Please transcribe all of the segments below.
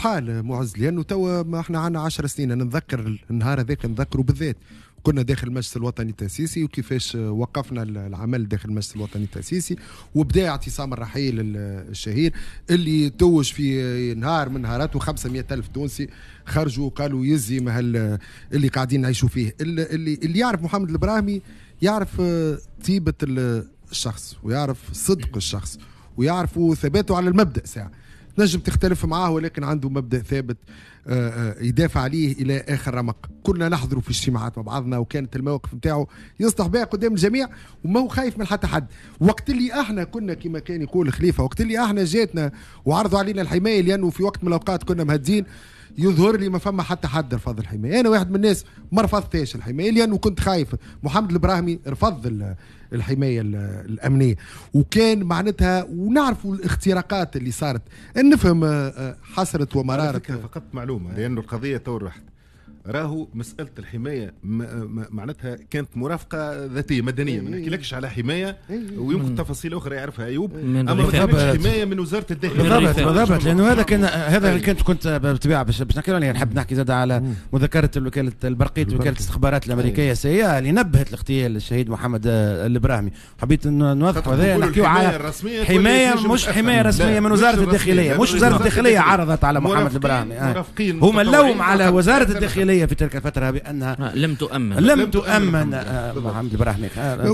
بحال معز لانه توا ما احنا عندنا 10 سنين انا نذكر النهار هذاك نذكره بالذات كنا داخل المجلس الوطني التاسيسي وكيفاش وقفنا العمل داخل المجلس الوطني التاسيسي وبدا اعتصام الرحيل الشهير اللي توج في نهار من نهاراته 500 الف تونسي خرجوا وقالوا يزي ما اللي قاعدين نعيشوا فيه اللي اللي يعرف محمد البراهمي يعرف طيبه الشخص ويعرف صدق الشخص ويعرفوا ثباته على المبدا ساعه نجم تختلف معاه ولكن عنده مبدا ثابت آه، آه، يدافع عليه الى اخر رمق كنا نحضر في اجتماعات مع بعضنا وكانت المواقف نتاعه يصلح بها قدام الجميع وما هو خايف من حتى حد وقت اللي احنا كنا كما كان يقول خليفه وقت اللي احنا جاتنا وعرضوا علينا الحمايه لانه في وقت من الاوقات كنا مهدين يظهر لي ما فما حتى حد رفض الحمايه انا واحد من الناس ما رفضتهاش الحمايه لانه كنت خايف محمد البراهمي رفض الحمايه الامنيه وكان معناتها ونعرفوا الاختراقات اللي صارت نفهم آه، آه، حسره ومرارة فقط معلومه لانه القضيه تو راهو مساله الحمايه معناتها كانت مرافقه ذاتيه مدنيه ما إيه. نحكيلكش على حمايه إيه. ويمكن تفاصيل اخرى يعرفها ايوب اما حمايه من وزاره الداخليه بالضبط بالضبط لانه هذا كان هذا إيه. اللي كنت كنت بالطبيعه باش باش نحكي يعني نحب نحكي زاد على مذكره الوكاله البرقيت وكاله الاستخبارات الامريكيه السيئه اللي نبهت الاغتيال الشهيد محمد البراهمي حبيت نوضح هذا نحكيو على حمايه مش حمايه رسميه من وزاره الداخليه مش وزاره الداخليه عرضت على محمد البراهمي آه. هما اللوم على وزاره الداخليه الداخليه في تلك الفتره بانها آه، لم تؤمن لم تؤمن محمد آه، البراهمي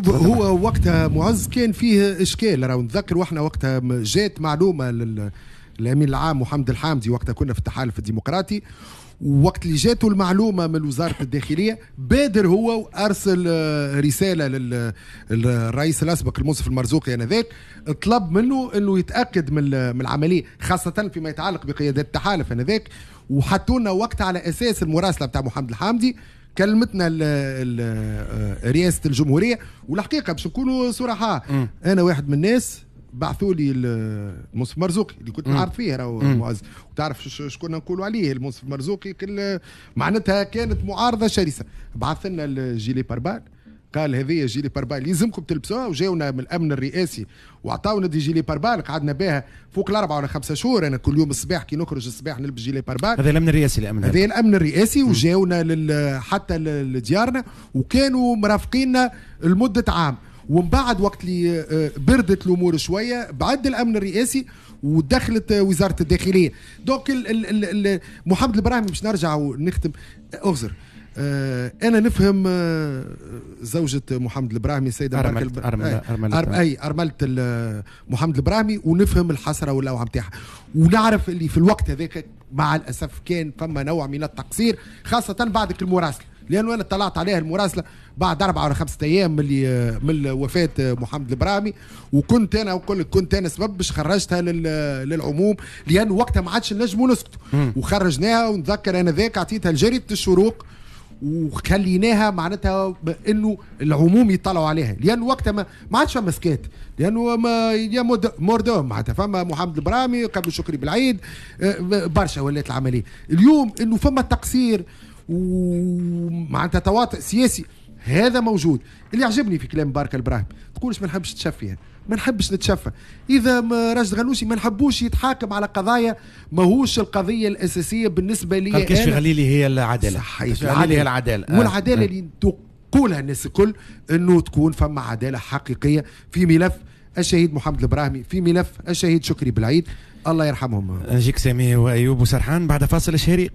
هو وقتها معز كان فيه اشكال راه نتذكر واحنا وقتها جات معلومه لل الامين العام محمد الحامدي وقتها كنا في التحالف الديمقراطي وقت اللي جاته المعلومه من وزاره الداخليه بادر هو وارسل آه، رساله للرئيس الاسبق المنصف المرزوقي انذاك طلب منه انه يتاكد من العمليه خاصه فيما يتعلق بقيادات التحالف انذاك وحطوا لنا وقت على اساس المراسله بتاع محمد الحامدي كلمتنا آه، رئاسه الجمهوريه والحقيقه باش نكونوا صرحاء انا واحد من الناس بعثوا لي المنصف مرزوقي اللي كنت نعرف فيه راهو معز وتعرف شكون نقولوا عليه المنصف مرزوقي كل معناتها كانت معارضه شرسه بعث لنا الجيلي باربال قال هذه جيلي باربال يلزمكم تلبسوها وجاونا من الامن الرئاسي وعطاونا دي جيلي باربال قعدنا بها فوق الاربعه ولا خمسه شهور انا كل يوم الصباح كي نخرج الصباح نلبس جيلي باربال هذا الامن الرئاسي الامن هذا الامن الرئاسي وجاونا حتى لديارنا وكانوا مرافقيننا لمده عام ومن بعد وقت اللي آه، بردت الامور شويه بعد الامن الرئاسي ودخلت آه، وزاره الداخليه دونك محمد البراهيمي باش نرجع ونختم اغزر آه، انا نفهم زوجة محمد البراهمي السيدة أرملت, أرملت, أرملت, أرملت, أي أرملت محمد البراهمي ونفهم الحسرة واللوعة نتاعها ونعرف اللي في الوقت هذاك مع الأسف كان فما نوع من التقصير خاصة بعد المراسلة لانه انا طلعت عليها المراسله بعد اربعه ولا خمسه ايام من من وفاه محمد البرامي وكنت انا وكل كنت انا سبب باش خرجتها للعموم لانه وقتها ما عادش نجموا نسكتوا وخرجناها ونتذكر انا ذاك اعطيتها لجريده الشروق وخليناها معناتها انه العموم يطلعوا عليها لان وقتها ما, ما عادش فما سكات لانه ما يا موردوم معناتها فما محمد البرامي قبل شكري بالعيد آه، برشا ولات العمليه اليوم انه فما تقصير ومعناتها تواطئ سياسي هذا موجود اللي عجبني في كلام بارك البراهيم تقولش ما نحبش نتشفي ما نحبش نتشفى اذا راشد غنوشي ما نحبوش يتحاكم على قضايا ماهوش القضيه الاساسيه بالنسبه لي كشف في غليلي هي العداله صحيح غليلي هي العداله آه. والعداله آه. اللي تقولها الناس الكل انه تكون فما عداله حقيقيه في ملف الشهيد محمد البراهمي في ملف الشهيد شكري بالعيد الله يرحمهم نجيك سامي وايوب وسرحان بعد فاصل الشهري